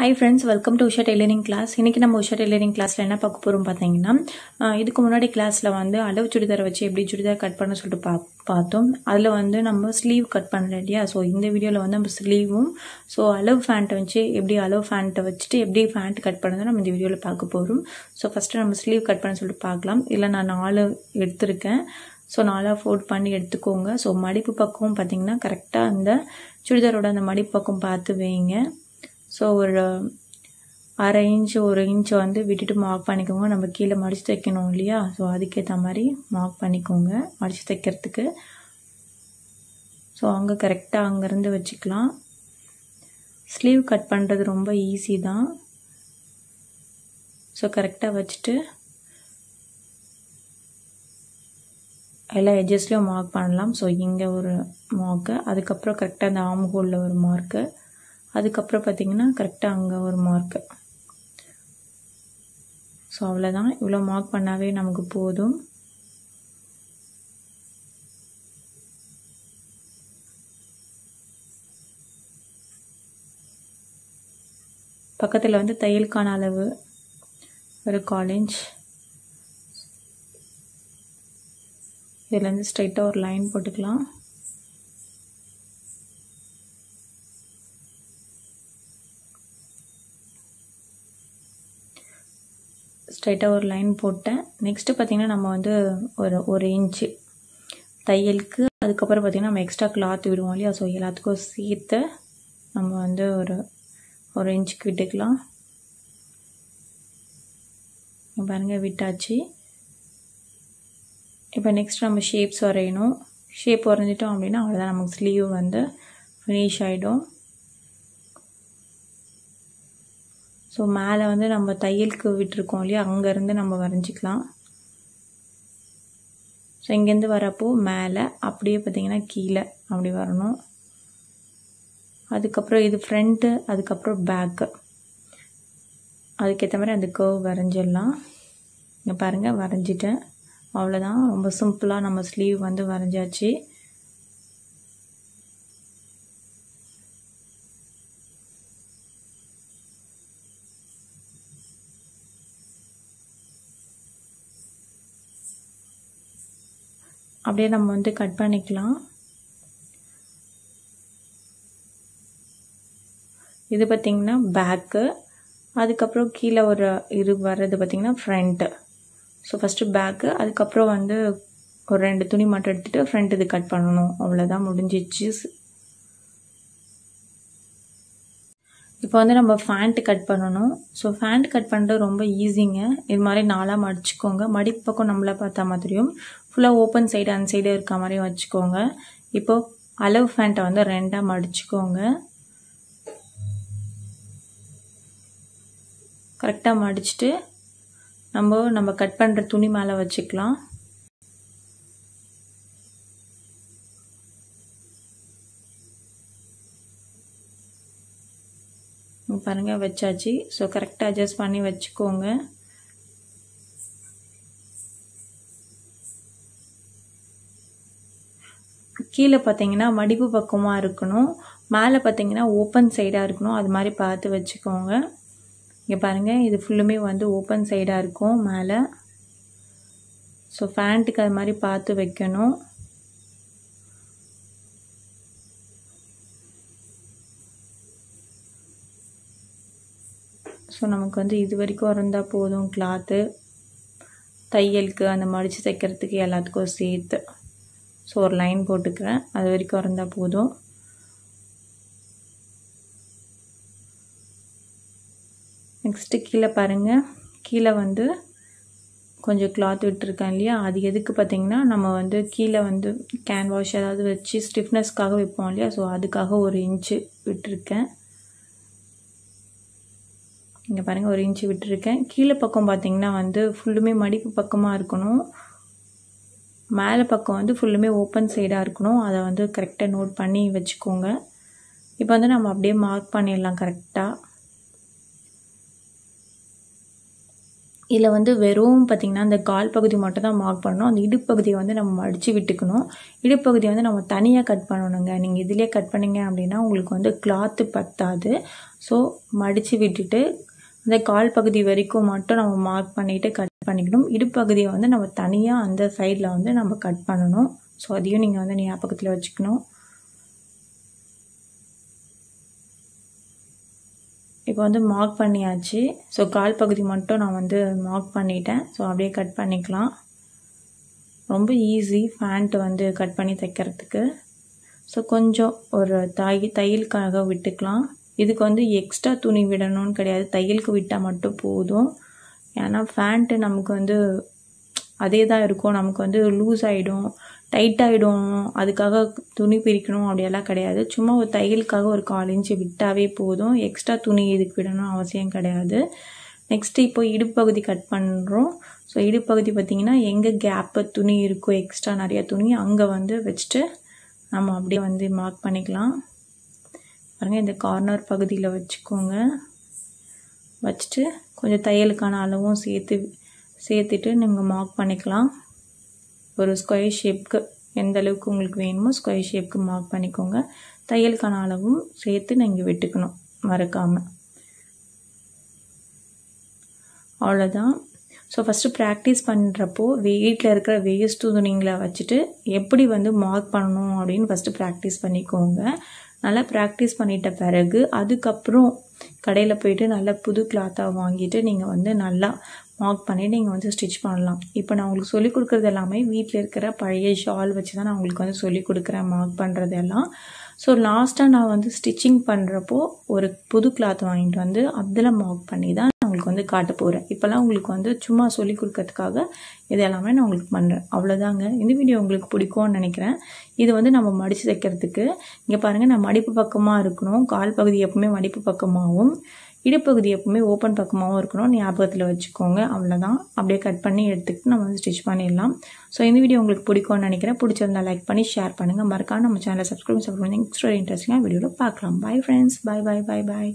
high friends welcome to Usha tailoring class இன்றைக்கி நம்ம Usha tailoring கிளாஸில் என்ன பார்க்க போகிறோம் பார்த்தீங்கன்னா இதுக்கு முன்னாடி கிளாஸில் வந்து அளவு சுடிதாரை வச்சு எப்படி சுடிதார் கட் பண்ண சொல்லிட்டு பா பார்த்தோம் அதில் வந்து நம்ம ஸ்லீவ் கட் பண்ணல இல்லையா ஸோ இந்த வீடியோவில் வந்து நம்ம ஸ்லீவும் ஸோ அளவு ஃபேண்ட்டை வச்சு எப்படி அளவு ஃபேண்ட்டை வச்சுட்டு எப்படி ஃபேண்ட் கட் பண்ணுறது நம்ம இந்த வீடியோவில் பார்க்க போகிறோம் ஸோ ஃபஸ்ட்டு நம்ம ஸ்லீவ் கட் பண்ண சொல்லிட்டு பார்க்கலாம் இல்லை நான் நாலு எடுத்திருக்கேன் ஸோ நாலாக ஃபோல்ட் பண்ணி எடுத்துக்கோங்க ஸோ மடிப்பு பக்கம் பார்த்தீங்கன்னா கரெக்டாக அந்த சுடிதாரோட அந்த மடிப்பு பக்கம் பார்த்து வைங்க ஸோ ஒரு அரை இன்ச் ஒரு இன்ச் வந்து விட்டுட்டு மார்க் பண்ணிக்கோங்க நம்ம கீழே மடித்து தைக்கணும் இல்லையா ஸோ அதுக்கேற்ற மாதிரி மார்க் பண்ணிக்கோங்க மடித்து தைக்கிறதுக்கு ஸோ அங்கே கரெக்டாக அங்கேருந்து வச்சுக்கலாம் ஸ்லீவ் கட் பண்ணுறது ரொம்ப ஈஸி தான் ஸோ கரெக்டாக வச்சுட்டு எல்லா எஜஸ்லேயும் மார்க் பண்ணலாம் ஸோ இங்கே ஒரு மார்க்கு அதுக்கப்புறம் கரெக்டாக அந்த ஆம் ஹோலில் ஒரு மார்க்கு அதுக்கப்புறம் பார்த்திங்கன்னா கரெக்டாக அங்கே ஒரு மார்க்கு ஸோ அவ்வளோதான் இவ்வளோ மார்க் பண்ணாவே நமக்கு போதும் பக்கத்தில் வந்து தையலுக்கான அளவு ஒரு காலேஜ் வந்து ஸ்ட்ரைட்டாக ஒரு லைன் போட்டுக்கலாம் ஸ்ட்ரைட்டாக ஒரு லைன் போட்டேன் நெக்ஸ்ட்டு பார்த்திங்கன்னா நம்ம வந்து ஒரு ஒரு இன்ச்சு தையலுக்கு அதுக்கப்புறம் பார்த்திங்கன்னா நம்ம எக்ஸ்ட்ரா கிளாத் விடுவோம் இல்லையா ஸோ எல்லாத்துக்கும் சேர்த்து நம்ம வந்து ஒரு ஒரு இன்ச்சுக்கு விட்டுக்கலாம் பாருங்கள் விட்டாச்சு இப்போ நெக்ஸ்ட் நம்ம ஷேப்ஸ் வரையணும் ஷேப் வரைஞ்சிட்டோம் அப்படின்னா அவ்வளோதான் நமக்கு ஸ்லீவ் வந்து ஃபினிஷ் ஆகிடும் ஸோ மேலே வந்து நம்ம தையலுக்கு விட்டுருக்கோம் இல்லையா அங்கேருந்து நம்ம வரைஞ்சிக்கலாம் ஸோ இங்கேருந்து வரப்போ மேலே அப்படியே பார்த்திங்கன்னா கீழே அப்படி வரணும் அதுக்கப்புறம் இது ஃப்ரண்ட்டு அதுக்கப்புறம் பேக்கு அதுக்கேற்ற மாதிரி அந்த கேர்வ் வரைஞ்சிடலாம் இங்கே பாருங்கள் வரைஞ்சிட்டேன் அவ்வளோதான் ரொம்ப சிம்பிளாக நம்ம ஸ்லீவ் வந்து வரைஞ்சாச்சு அப்படியே நம்ம வந்து கட் பண்ணிக்கலாம் இது பார்த்திங்கன்னா பேக்கு அதுக்கப்புறம் கீழே ஒரு இரு வர்றது பார்த்திங்கன்னா ஃப்ரண்ட்டு ஸோ ஃபஸ்ட்டு பேக்கு அதுக்கப்புறம் வந்து ஒரு ரெண்டு துணி மட்டும் எடுத்துகிட்டு ஃப்ரண்ட் இது கட் பண்ணணும் அவ்வளோதான் முடிஞ்சிச்சு இப்போ வந்து நம்ம ஃபேண்ட் கட் பண்ணணும் ஸோ ஃபேண்ட் கட் பண்ணுறது ரொம்ப ஈஸிங்க இது மாதிரி நாளாக மடிச்சுக்கோங்க மடிப்பக்கம் நம்மளை பார்த்தா மாதிரியும் ஃபுல்லாக ஓப்பன் சைடு அந்த சைடு இருக்க மாதிரியும் வச்சுக்கோங்க இப்போது அளவு ஃபேண்ட்டை வந்து ரெண்டாக மடிச்சுக்கோங்க கரெக்டாக மடிச்சுட்டு நம்ம நம்ம கட் பண்ணுற துணி மேலே வச்சுக்கலாம் பாருங்கள் வச்சாச்சு ஸோ கரெக்டாக அட்ஜஸ்ட் பண்ணி வச்சுக்கோங்க கீழே பார்த்தீங்கன்னா மடிப்பு பக்கமாக இருக்கணும் மேலே பார்த்தீங்கன்னா ஓப்பன் சைடாக இருக்கணும் அது மாதிரி பார்த்து வச்சுக்கோங்க இங்கே பாருங்கள் இது ஃபுல்லுமே வந்து ஓப்பன் சைடாக இருக்கும் மேலே ஸோ ஃபேண்ட்டுக்கு அது மாதிரி பார்த்து வைக்கணும் ஸோ நமக்கு வந்து இது வரைக்கும் இருந்தால் போதும் கிளாத்து தையலுக்கு அந்த மடித்து தைக்கிறதுக்கு எல்லாத்துக்கும் சேர்த்து ஸோ ஒரு லைன் போட்டுக்கிறேன் அது வரைக்கும் இருந்தால் போதும் நெக்ஸ்ட்டு கீழே பாருங்கள் கீழே வந்து கொஞ்சம் கிளாத் விட்டுருக்கேன் இல்லையா அது எதுக்கு பார்த்திங்கன்னா நம்ம வந்து கீழே வந்து கேன்வாஷ் ஏதாவது வச்சு ஸ்டிஃப்னஸ்க்காக வைப்போம் இல்லையா ஸோ அதுக்காக ஒரு இன்ச்சு விட்டுருக்கேன் இங்கே பாருங்கள் ஒரு இன்ச்சு விட்டுருக்கேன் கீழே பக்கம் பார்த்திங்கன்னா வந்து ஃபுல்லுமே மடிப்பு பக்கமாக இருக்கணும் மேலே பக்கம் வந்து ஃபுல்லுமே ஓப்பன் சைடாக இருக்கணும் அதை வந்து கரெக்டாக நோட் பண்ணி வச்சுக்கோங்க இப்போ வந்து நம்ம அப்படியே மார்க் பண்ணிடலாம் கரெக்டாக இதில் வந்து வெறும் பார்த்திங்கன்னா அந்த கால் பகுதி மட்டும் தான் மார்க் பண்ணணும் அந்த இடுப்பகுதியை வந்து நம்ம மடித்து விட்டுக்கணும் இடுப்பகுதியை வந்து நம்ம தனியாக கட் பண்ணணுங்க நீங்கள் இதிலே கட் பண்ணிங்க அப்படின்னா உங்களுக்கு வந்து கிளாத்து பத்தாது ஸோ மடித்து விட்டுட்டு அந்த கால் பகுதி வரைக்கும் மட்டும் நம்ம மார்க் பண்ணிவிட்டு கட் பண்ணிக்கணும் இடுப்பகுதியை வந்து நம்ம தனியாக அந்த சைடில் வந்து நம்ம கட் பண்ணணும் ஸோ அதையும் நீங்கள் வந்து ஞாபகத்தில் வச்சுக்கணும் இப்போ வந்து மார்க் பண்ணியாச்சு ஸோ கால் பகுதி மட்டும் நான் வந்து மார்க் பண்ணிட்டேன் ஸோ அப்படியே கட் பண்ணிக்கலாம் ரொம்ப ஈஸி ஃபேண்ட்டு வந்து கட் பண்ணி தைக்கிறதுக்கு ஸோ கொஞ்சம் ஒரு தை தையலுக்காக விட்டுக்கலாம் இதுக்கு வந்து எக்ஸ்ட்ரா துணி விடணும்னு கிடையாது தையலுக்கு விட்டால் மட்டும் போதும் ஏன்னா ஃபேண்ட்டு நமக்கு வந்து அதே தான் இருக்கும் நமக்கு வந்து லூஸ் ஆகிடும் டைட் ஆகிடும் அதுக்காக துணி பிரிக்கணும் அப்படியெல்லாம் கிடையாது சும்மா ஒரு தையலுக்காக ஒரு கால் இன்ச்சு விட்டாவே போதும் எக்ஸ்ட்ரா துணி இதுக்கு விடணும் அவசியம் கிடையாது நெக்ஸ்ட்டு இப்போ இடுப்பகுதி கட் பண்ணுறோம் ஸோ இடுப்பகுதி பார்த்திங்கன்னா எங்கே கேப்பு துணி இருக்கோ எக்ஸ்ட்ரா நிறையா துணி அங்கே வந்து வச்சுட்டு நம்ம அப்படியே வந்து மார்க் பண்ணிக்கலாம் பாருங்கள் இந்த கார்னர் பகுதியில் வச்சுக்கோங்க வச்சுட்டு கொஞ்சம் தையலுக்கான அளவும் சேர்த்து சேர்த்துட்டு நீங்கள் மார்க் பண்ணிக்கலாம் ஒரு ஸ்கொயர் ஷேப்க்கு எந்த அளவுக்கு உங்களுக்கு வேணுமோ ஸ்கொயர் ஷேப்க்கு மார்க் பண்ணிக்கோங்க தையலுக்கான அளவும் சேர்த்து நீங்கள் வெட்டுக்கணும் மறக்காமல் அவ்வளோதான் ஸோ ஃபஸ்ட்டு ப்ராக்டிஸ் பண்ணுறப்போ வீட்டில் இருக்கிற வேஸ்ட்டு துணிங்களை வச்சுட்டு எப்படி வந்து மார்க் பண்ணணும் அப்படின்னு ஃபஸ்ட்டு ப்ராக்டிஸ் பண்ணிக்கோங்க நல்லா ப்ராக்டிஸ் பண்ணிட்ட பிறகு அதுக்கப்புறம் கடையில் போயிட்டு நல்லா புது கிளாத்தாக வாங்கிட்டு நீங்கள் வந்து நல்லா மார்க் பண்ணி நீங்கள் வந்து ஸ்டிச் பண்ணலாம் இப்போ நான் உங்களுக்கு சொல்லிக் கொடுக்குறது எல்லாமே வீட்டில் இருக்கிற பழைய ஷால் வச்சு தான் நான் உங்களுக்கு வந்து சொல்லிக் கொடுக்குறேன் மார்க் பண்ணுறது எல்லாம் ஸோ லாஸ்ட்டாக நான் வந்து ஸ்டிச்சிங் பண்ணுறப்போ ஒரு புது கிளாத் வாங்கிட்டு வந்து அதில் மார்க் பண்ணி தான் உங்களுக்கு வந்து காட்ட போகிறேன் இப்போல்லாம் உங்களுக்கு வந்து சும்மா சொல்லி கொடுக்கறதுக்காக இது எல்லாமே நான் உங்களுக்கு பண்ணுறேன் அவ்வளோதாங்க இந்த வீடியோ உங்களுக்கு பிடிக்கும்னு நினைக்கிறேன் இது வந்து நம்ம மடித்து தைக்கிறதுக்கு இங்கே பாருங்கள் நான் மடிப்பு பக்கமாக இருக்கணும் கால் பகுதி எப்பவுமே மடிப்பு பக்கமாகவும் இடப்பகுதி எப்பவுமே ஓப்பன் பக்கமாகவும் இருக்கணும் ஞாபகத்தில் வச்சுக்கோங்க அவ்வளோதான் அப்படியே கட் பண்ணி எடுத்துக்கிட்டு நம்ம வந்து ஸ்டிச் பண்ணிடலாம் ஸோ இந்த வீடியோ உங்களுக்கு பிடிக்கும்னு நினைக்கிறேன் பிடிச்சிருந்தா லைக் பண்ணி ஷேர் பண்ணுங்கள் மறக்காம நம்ம சேனலை சப்ஸ்கிரைப் சப்ஸ்கிரைப் நெக்ஸ்ட் ஒரு இன்ட்ரெஸ்டிங்காக வீடியோவில் பார்க்கலாம் பாய் ஃப்ரெண்ட்ஸ் பாய் பாய் பாய் பாய்